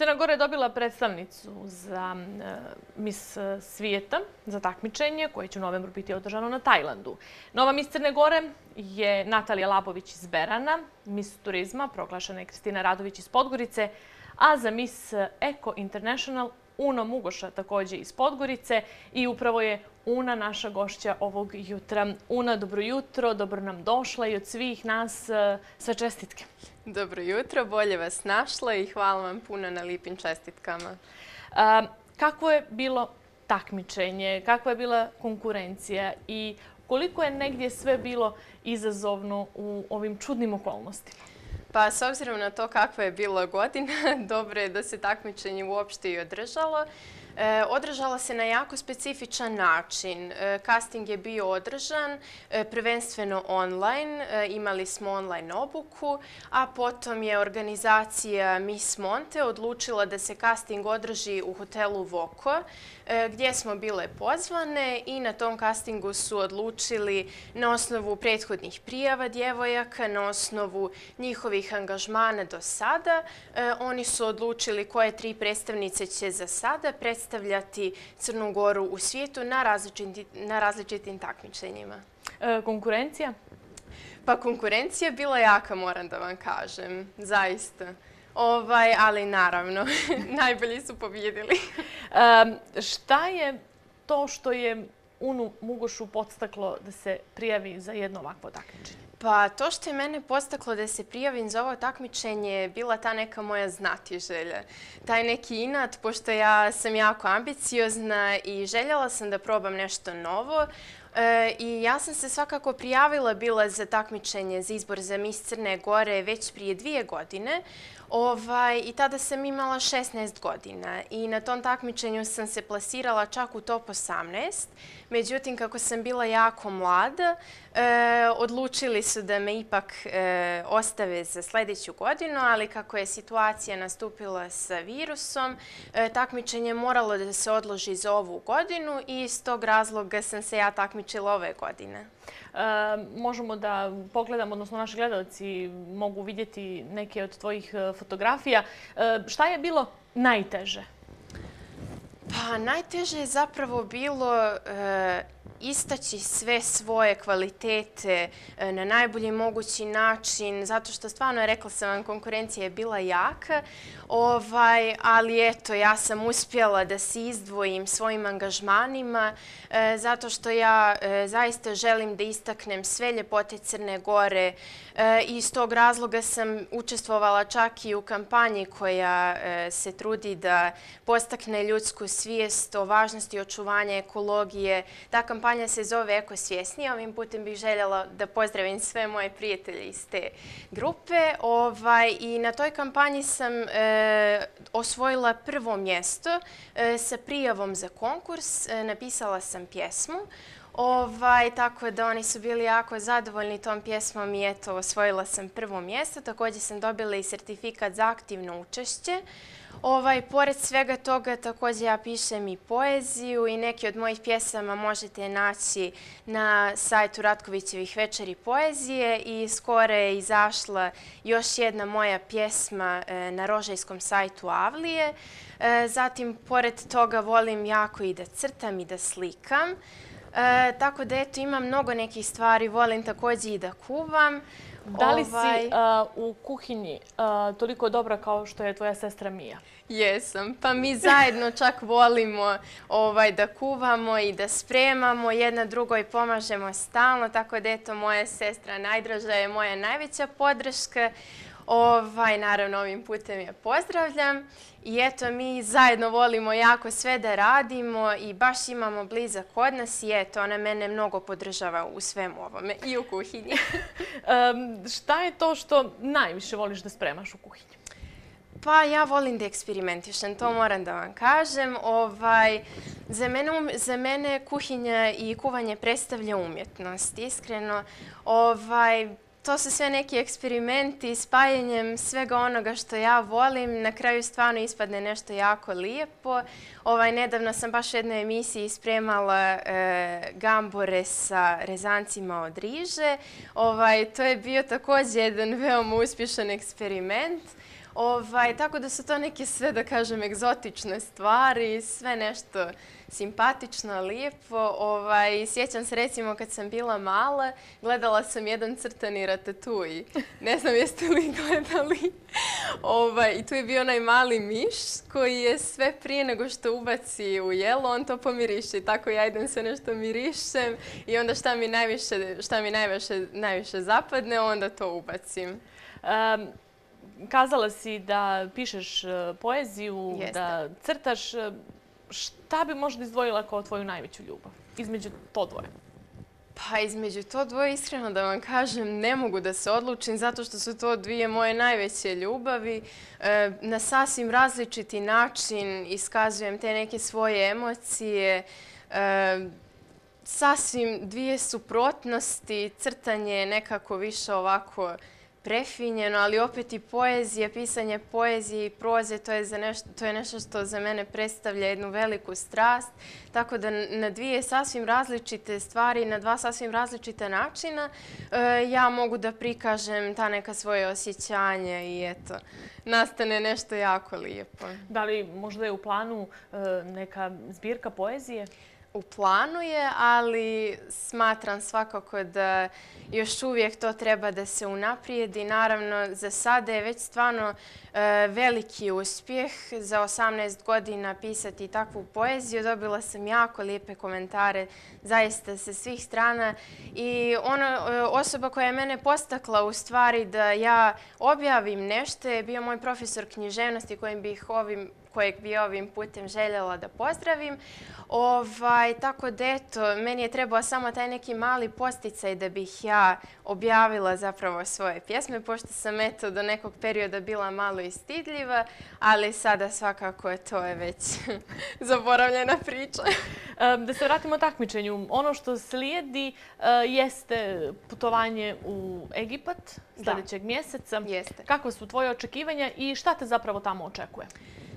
Crna Gora je dobila predstavnicu za eh, Miss eh, svijeta, za takmičenje koje će u novembru biti održano na Tajlandu. Nova Miss Crne Gore je Natalija Labović iz Berana, Miss turizma proglašena je Kristina Radović iz Podgorice, a za Miss Eco eh, International Una Mugoša također iz Podgorice i upravo je Una naša gošća ovog jutra. Una, dobro jutro, dobro nam došla i od svih nas e, sve čestitke. Dobro jutro, bolje vas našla i hvala vam puno na lipim čestitkama. Kako je bilo takmičenje, kako je bila konkurencija i koliko je negdje sve bilo izazovno u ovim čudnim okolnostima? Pa s obzirom na to kakva je bila godina, dobro je da se takmičenje uopšte i održalo. E, održala se na jako specifičan način. E, casting je bio održan e, prvenstveno online, imali smo online obuku, a potom je organizacija Miss Monte odlučila da se casting održi u hotelu Voko, gdje smo bile pozvane i na tom castingu su odlučili na osnovu prethodnih prijava djevojaka, na osnovu njihovih angažmana do sada. Oni su odlučili koje tri predstavnice će za sada predstaviti predstavljati Crnu Goru u svijetu na različitim takmičenjima? E, konkurencija? Pa konkurencija je bila jaka, moram da vam kažem. Zaista. Ovaj, Ali naravno, najbolji su pobjedili. E, šta je to što je Unu Mugošu podstaklo da se prijavi za jedno ovakvo takmičenje? Pa to što je mene postaklo da se prijavim za ovo takmičenje je bila ta neka moja znati želja. Taj neki inat, pošto ja sam jako ambiciozna i željela sam da probam nešto novo. E, I ja sam se svakako prijavila bila za takmičenje za izbor za Miss Crne Gore već prije dvije godine. Ovaj, I tada sam imala 16 godina i na tom takmičenju sam se plasirala čak u top 18. Međutim, kako sam bila jako mlada, e, odlučili su da me ipak e, ostave za sljedeću godinu, ali kako je situacija nastupila sa virusom, e, takmičenje moralo da se odloži za ovu godinu i iz tog razloga sam se ja takmičila ove godine. E, možemo da pogledamo, odnosno naši gledalci mogu vidjeti neke od tvojih e, fotografija. E, šta je bilo najteže? Pa najteže je zapravo bilo istaći sve svoje kvalitete e, na najbolji mogući način, zato što stvarno, rekla sam vam, konkurencija je bila jaka, ovaj, ali eto, ja sam uspjela da se izdvojim svojim angažmanima, e, zato što ja e, zaista želim da istaknem sve ljepote Crne Gore i iz tog razloga sam učestvovala čak i u kampanji koja se trudi da postakne ljudsku svijest o važnosti očuvanja ekologije. Ta kampanja kampanja se zove Eko svjesni. Ovim putem bih željela da pozdravim sve moje prijatelje iz te grupe. Ovaj, I na toj kampanji sam e, osvojila prvo mjesto e, sa prijavom za konkurs. E, napisala sam pjesmu. Ovaj, tako da oni su bili jako zadovoljni tom pjesmom i osvojila sam prvo mjesto. Također sam dobila i sertifikat za aktivno učešće. Ovaj, pored svega toga također ja pišem i poeziju i neke od mojih pjesama možete naći na sajtu Ratkovićevih večeri poezije i skoro je izašla još jedna moja pjesma e, na rožajskom sajtu Avlije. E, zatim, pored toga, volim jako i da crtam i da slikam. E, tako da, eto, imam mnogo nekih stvari. Volim također i da kuvam. Da li si ovaj- e, u kuhinji e, toliko dobra kao što je tvoja sestra Mija? Jesam. Pa mi zajedno čak volimo ovaj, da kuvamo i da spremamo. Jedna drugoj pomažemo stalno. Tako da, eto, moja sestra najdraža je moja najveća podrška. Ovaj, naravno, ovim putem je pozdravljam. I eto, mi zajedno volimo jako sve da radimo i baš imamo blizak od nas i eto, ona mene mnogo podržava u svemu ovome i u kuhinji. um, šta je to što najviše voliš da spremaš u kuhinju? Pa ja volim da eksperimentišem, to moram da vam kažem. Ovaj, za, mene, um, za mene kuhinja i kuvanje predstavlja umjetnost, iskreno. Ovaj, to su sve neki eksperimenti, spajanjem svega onoga što ja volim. Na kraju stvarno ispadne nešto jako lijepo. Ovaj, nedavno sam baš u jednoj emisiji spremala e, gambore sa rezancima od riže. Ovaj, to je bio također jedan veoma uspješan eksperiment. Ovaj, tako da su to neke sve, da kažem, egzotične stvari, sve nešto simpatično, lijepo. Ovaj, sjećam se, recimo, kad sam bila mala, gledala sam jedan crtani ratatuj. Ne znam jeste li gledali. Ovaj, I tu je bio onaj mali miš koji je sve prije nego što ubaci u jelo, on to pomiriše. Tako ja idem sve nešto mirišem i onda šta mi najviše zapadne, onda to ubacim kazala si da pišeš e, poeziju, da crtaš. E, šta bi možda izdvojila kao tvoju najveću ljubav između to dvoje? Pa između to dvoje, iskreno da vam kažem, ne mogu da se odlučim zato što su to dvije moje najveće ljubavi. E, na sasvim različiti način iskazujem te neke svoje emocije. sasvim dvije suprotnosti, crtanje nekako više ovako prefinjeno, ali opet i poezija, pisanje poezije i proze, to je nešto što za mene predstavlja jednu veliku strast. Tako da na dvije sasvim različite stvari, na dva sasvim različite načina, e, ja mogu da prikažem ta neka svoje osjećanje i eto, nastane nešto jako lijepo. Da li možda je u planu e, neka zbirka poezije? u planu je, ali smatram svakako da još uvijek to treba da se unaprijedi. Naravno, za sada je već stvarno e, veliki uspjeh za 18 godina pisati takvu poeziju. Dobila sam jako lijepe komentare zaista sa svih strana i ona e, osoba koja je mene postakla u stvari da ja objavim nešto je bio moj profesor književnosti kojim bih ovim kojeg bi ovim putem željela da pozdravim. Ovaj, tako da, eto, meni je trebao samo taj neki mali posticaj da bih ja objavila zapravo svoje pjesme, pošto sam eto do nekog perioda bila malo istidljiva, ali sada svakako to je već zaboravljena priča. Da se vratimo takmičenju, ono što slijedi eh, jeste putovanje u Egipat sljedećeg mjeseca. Kako su tvoje očekivanja i šta te zapravo tamo očekuje?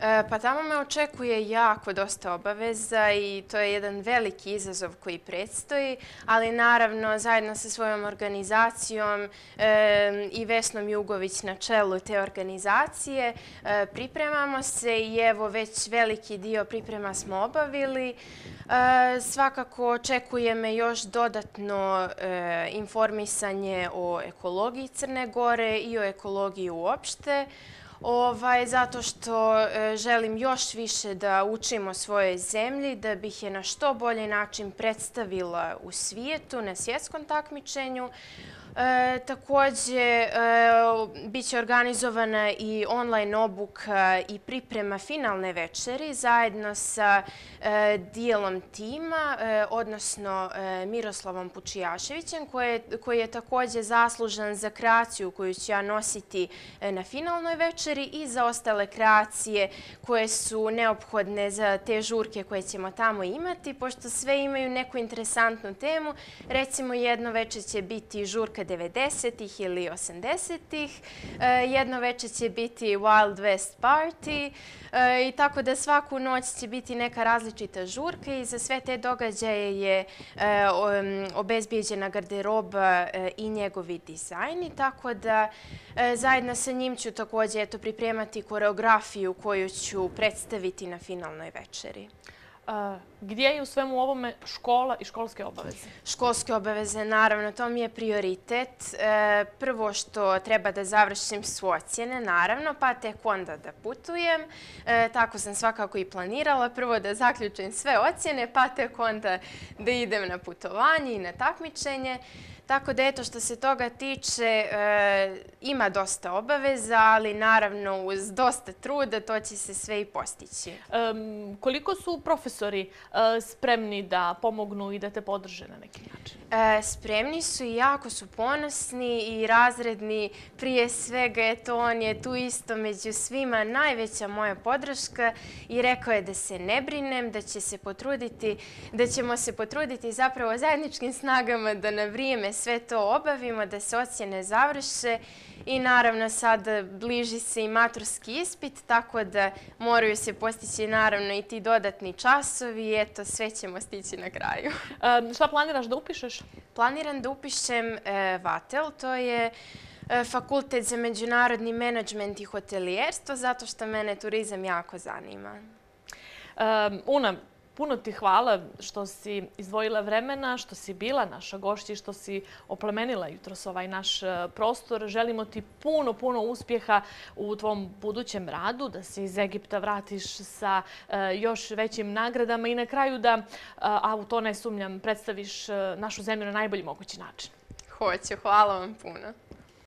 E, pa tamo me očekuje jako dosta obaveza i to je jedan veliki izazov koji predstoji, ali naravno zajedno sa svojom organizacijom e, i Vesnom Jugović na čelu te organizacije e, pripremamo se i evo već veliki dio priprema smo obavili. Svakako očekuje me još dodatno informisanje o ekologiji Crne Gore i o ekologiji uopšte. Uopšte. Ovaj, zato što e, želim još više da učim o svojoj zemlji, da bih je na što bolji način predstavila u svijetu, na svjetskom takmičenju. E, takođe, e, bit će organizovana i online obuka i priprema finalne večeri zajedno sa e, dijelom tima, odnosno Miroslavom Pučijaševićem, koji je takođe zaslužan za kreaciju koju ću ja nositi na finalnoj večeri i za ostale kreacije koje su neophodne za te žurke koje ćemo tamo imati, pošto sve imaju neku interesantnu temu. Recimo, jedno večer će biti žurka 90-ih ili 80-ih. E, jedno večer će biti Wild West Party e, i tako da svaku noć će biti neka različita žurka i za sve te događaje je e, obezbijeđena garderoba i njegovi dizajni. Tako da zajedno sa njim ću također pripremati koreografiju koju ću predstaviti na finalnoj večeri. Gdje je u svemu ovome škola i školske obaveze? Školske obaveze, naravno, to mi je prioritet. E, prvo što treba da završim su ocjene, naravno, pa tek onda da putujem. E, tako sam svakako i planirala prvo da zaključim sve ocjene, pa tek onda da idem na putovanje i na takmičenje. Tako da, eto, što se toga tiče, e, ima dosta obaveza, ali naravno uz dosta truda to će se sve i postići. Koliko su profesori? profesori e, spremni da pomognu i da te podrže na neki način? E, spremni su i jako su ponosni i razredni. Prije svega je to on je tu isto među svima najveća moja podrška i rekao je da se ne brinem, da će se potruditi, da ćemo se potruditi zapravo zajedničkim snagama da na vrijeme sve to obavimo, da se ocjene završe I naravno sad e, bliži se i maturski ispit, tako da moraju se postići naravno i ti dodatni časovi eto sve ćemo stići na kraju. E, šta planiraš da upišeš? Planiram da upišem e, VATEL, to je Fakultet za međunarodni menadžment i hotelijerstvo, zato što mene turizam jako zanima. Una, Puno ti hvala što si izdvojila vremena, što si bila naša gošća i što si oplemenila jutros ovaj naš e, prostor. Želimo ti puno, puno uspjeha u tvom budućem radu, da se iz Egipta vratiš sa e, još većim nagradama i na kraju da, e, a u to ne sumljam, predstaviš našu zemlju na najbolji mogući način. Hoće, hvala vam puno.